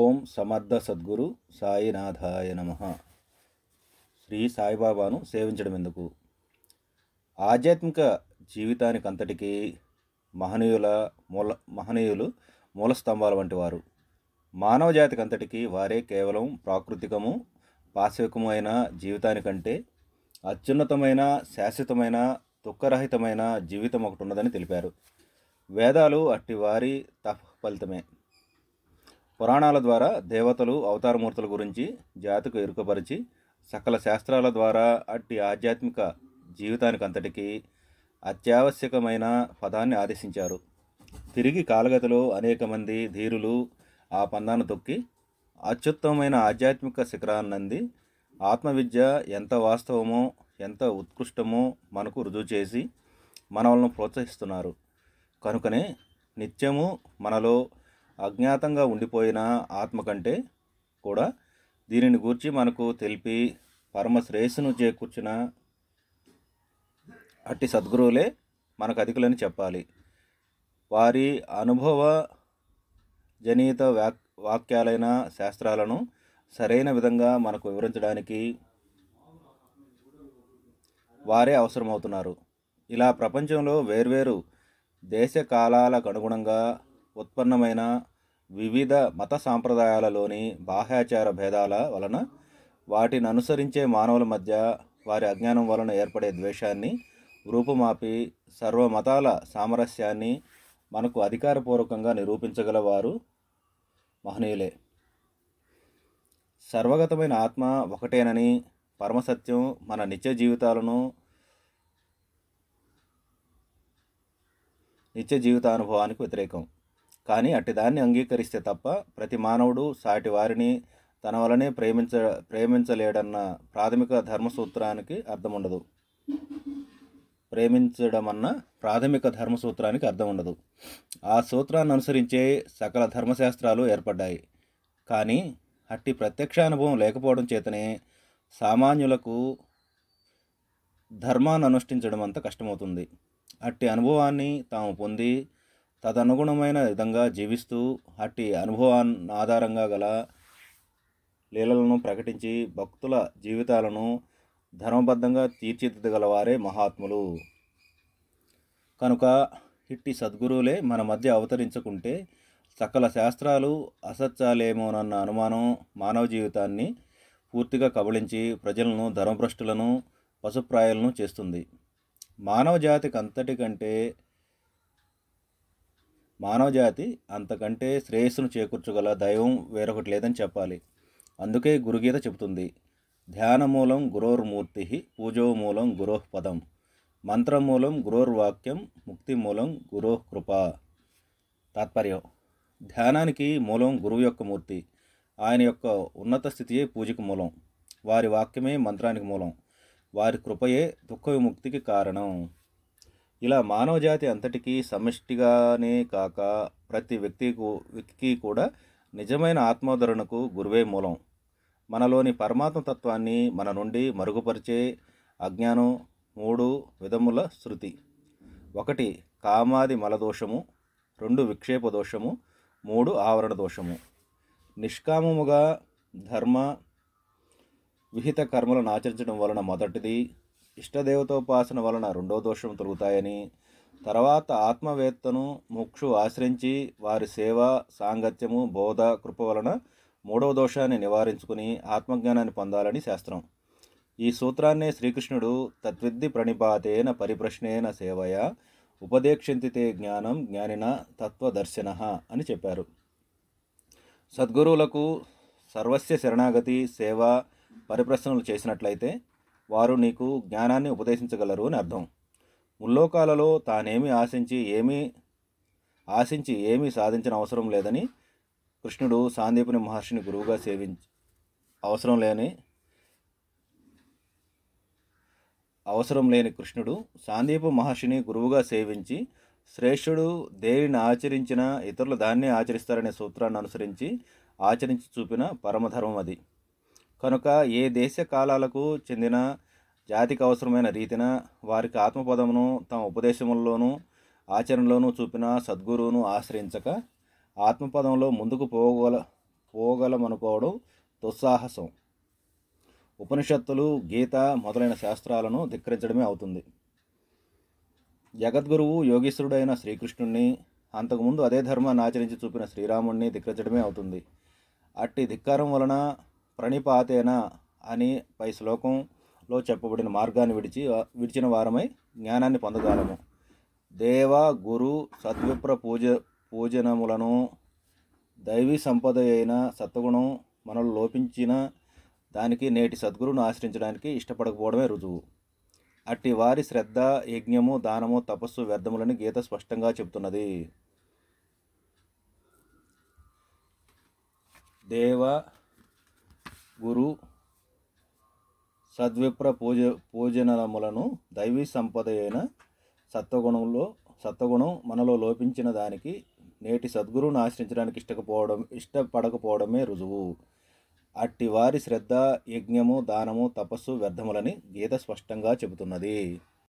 ఓం సమర్థ సద్గురు సాయినాథాయ నమ శ్రీ సాయిబాబాను సేవించడం ఎందుకు ఆధ్యాత్మిక జీవితానికి అంతటికీ మహనీయుల మూల మహనీయులు మూల స్తంభాల వంటి వారు మానవ జాతికి అంతటికీ వారే కేవలం ప్రాకృతికము పాశవికము అయిన జీవితానికంటే అత్యున్నతమైన శాశ్వతమైన దుఃఖరహితమైన జీవితం ఒకటి ఉన్నదని తెలిపారు వేదాలు అట్టి వారి తప ఫలితమే పురాణాల ద్వారా దేవతలు అవతారమూర్తుల గురించి జాతికు ఎరుకపరిచి సకల శాస్త్రాల ద్వారా అట్టి ఆధ్యాత్మిక జీవితానికి అంతటికీ అత్యావశ్యకమైన పదాన్ని ఆదేశించారు తిరిగి కాలగతిలో అనేక మంది ధీరులు ఆ పందాన్ని తొక్కి అత్యుత్తమైన ఆధ్యాత్మిక శిఖరాన్నంది ఆత్మవిద్య ఎంత వాస్తవమో ఎంత ఉత్కృష్టమో మనకు రుజువు చేసి మనవలను ప్రోత్సహిస్తున్నారు కనుకనే నిత్యము మనలో అజ్ఞాతంగా ఉండిపోయిన ఆత్మ కంటే కూడా దీనిని గూర్చి మనకు తెలిపి పరమ శ్రేయస్సును చేకూర్చిన అట్టి సద్గురువులే మనకు అధికులని చెప్పాలి వారి అనుభవ జనిత వాక్ వాక్యాలైన శాస్త్రాలను సరైన విధంగా మనకు వివరించడానికి వారే అవసరమవుతున్నారు ఇలా ప్రపంచంలో వేర్వేరు దేశ కాలాలకు అనుగుణంగా ఉత్పన్నమైన వివిధ మత సాంప్రదాయాలలోని బాహ్యాచార భేదాల వలన వాటిని అనుసరించే మానవుల మధ్య వారి అజ్ఞానం వలన ఏర్పడే ద్వేషాన్ని రూపుమాపి సర్వమతాల సామరస్యాన్ని మనకు అధికారపూర్వకంగా నిరూపించగలవారు మహనీయులే సర్వగతమైన ఆత్మ ఒకటేనని పరమసత్యం మన నిత్య జీవితాలను నిత్య జీవితానుభవానికి వ్యతిరేకం కానీ అట్టిదాన్ని అంగీకరిస్తే తప్ప ప్రతి మానవుడు సాటి వారిని తన వలనే ప్రేమించ ప్రేమించలేడన్న ప్రాథమిక ధర్మసూత్రానికి అర్థం ఉండదు ప్రేమించడం అన్న ప్రాథమిక ధర్మసూత్రానికి అర్థం ఉండదు ఆ సూత్రాన్ని అనుసరించే సకల ధర్మశాస్త్రాలు ఏర్పడ్డాయి కానీ అట్టి ప్రత్యక్షానుభవం లేకపోవడం చేతనే సామాన్యులకు ధర్మాన్ని అనుష్ఠించడం అంత కష్టమవుతుంది అట్టి అనుభవాన్ని తాము పొంది తదనుగుణమైన విధంగా జీవిస్తూ అట్టి అనుభవాన్ని ఆధారంగా గల లీలలను ప్రకటించి భక్తుల జీవితాలను ధర్మబద్ధంగా తీర్చిదిద్దగలవారే మహాత్ములు కనుక ఇట్టి సద్గురువులే మన మధ్య అవతరించుకుంటే సకల శాస్త్రాలు అసత్యాలేమోనన్న అనుమానం మానవ జీవితాన్ని పూర్తిగా కబళించి ప్రజలను ధర్మభ్రష్టులను పశుప్రాయాలను చేస్తుంది మానవ జాతికి అంతటికంటే మానవజాతి అంతకంటే శ్రేయస్సును చేకూర్చగల దైవం వేరొకటి లేదని చెప్పాలి అందుకే గురుగీత చెబుతుంది ధ్యానమూలం గురోర్మూర్తి మూలం గురోహ్ పదం మంత్రమూలం గురోర్వాక్యం మూలం గురోహ్ కృప తాత్పర్యం ధ్యానానికి మూలం గురువు యొక్క మూర్తి ఆయన యొక్క ఉన్నత స్థితియే పూజకు మూలం వారి వాక్యమే మంత్రానికి మూలం వారి కృపయే దుఃఖ విముక్తికి కారణం ఇలా మానవజాతి అంతటికీ సమిష్టిగానే కాక ప్రతి వ్యక్తికు వ్యక్తికి కూడా నిజమైన ఆత్మోధరణకు గురువే మూలం మనలోని పరమాత్మ తత్వాన్ని మన నుండి మరుగుపరిచే అజ్ఞానం మూడు విధముల శృతి ఒకటి కామాది మలదోషము రెండు విక్షేప దోషము మూడు ఆవరణ దోషము నిష్కామముగా ధర్మ విహిత కర్మలను ఆచరించడం వలన మొదటిది ఇష్టదేవతోపాసన వలన రెండో దోషం తొలుగుతాయని తర్వాత ఆత్మవేత్తను ముక్షు ఆశ్రయించి వారి సేవ సాంగత్యము బోధ కృప వలన మూడవ దోషాన్ని నివారించుకుని ఆత్మజ్ఞానాన్ని పొందాలని శాస్త్రం ఈ సూత్రాన్నే శ్రీకృష్ణుడు తత్విద్ది ప్రణిపాతేన పరిప్రశ్నేన సేవయ ఉపదేక్షింతితే జ్ఞానం జ్ఞానిన తత్వదర్శన అని చెప్పారు సద్గురువులకు సర్వస్య శరణాగతి సేవ పరిప్రశ్నలు చేసినట్లయితే వారు నీకు జ్ఞానాన్ని ఉపదేశించగలరు అని అర్థం ముల్లోకాలలో తానేమి ఆశించి ఏమీ ఆశించి ఏమీ సాధించిన అవసరం లేదని కృష్ణుడు సాందీపుని మహర్షిని గురువుగా సేవించి అవసరం లేని అవసరం లేని కృష్ణుడు సాందీపు మహర్షిని గురువుగా సేవించి శ్రేష్ఠుడు దేనిని ఆచరించినా ఇతరులు దాన్ని ఆచరిస్తారనే సూత్రాన్ని అనుసరించి ఆచరించి చూపిన పరమధర్మం అది కనుక ఏ దేశ కాలాలకు చెందిన జాతికి అవసరమైన రీతిన వారికి ఆత్మపదమును తమ ఉపదేశముల్లోనూ ఆచరణలోనూ చూపిన సద్గురువును ఆశ్రయించక ఆత్మపదంలో ముందుకు పోగల పోగలమనుకోవడం దుస్సాహసం ఉపనిషత్తులు గీత మొదలైన శాస్త్రాలను ధిక్కరించడమే అవుతుంది జగద్గురువు యోగేశ్వరుడైన శ్రీకృష్ణుణ్ణి అంతకుముందు అదే ధర్మాన్ని ఆచరించి చూపిన శ్రీరాముణ్ణి ధిక్కరించడమే అవుతుంది అట్టి ధిక్కారం వలన ప్రణిపాతేన అని పై శ్లోకంలో చెప్పబడిన మార్గాన్ని విడిచి విడిచిన వారమై జ్ఞానాన్ని పొందగలము దేవ గురు సద్విప్ర పూజ పూజనములను దైవీ సంపద అయిన సత్వగుణం మనలు లోపించిన దానికి నేటి సద్గురును ఆశ్రయించడానికి ఇష్టపడకపోవడమే రుజువు అట్టి వారి శ్రద్ధ యజ్ఞము దానము తపస్సు వ్యర్థములని గీత స్పష్టంగా చెబుతున్నది దేవ గురు సద్విప్ర పూజ పూజనలములను దైవీ సంపద అయిన సత్వగుణంలో సత్వగుణం మనలో లోపించిన దానికి నేటి సద్గురువును ఆశ్రయించడానికి ఇష్టకపోవడం ఇష్టపడకపోవడమే రుజువు అట్టి వారి శ్రద్ధ యజ్ఞము దానము తపస్సు వ్యర్థములని గీత స్పష్టంగా చెబుతున్నది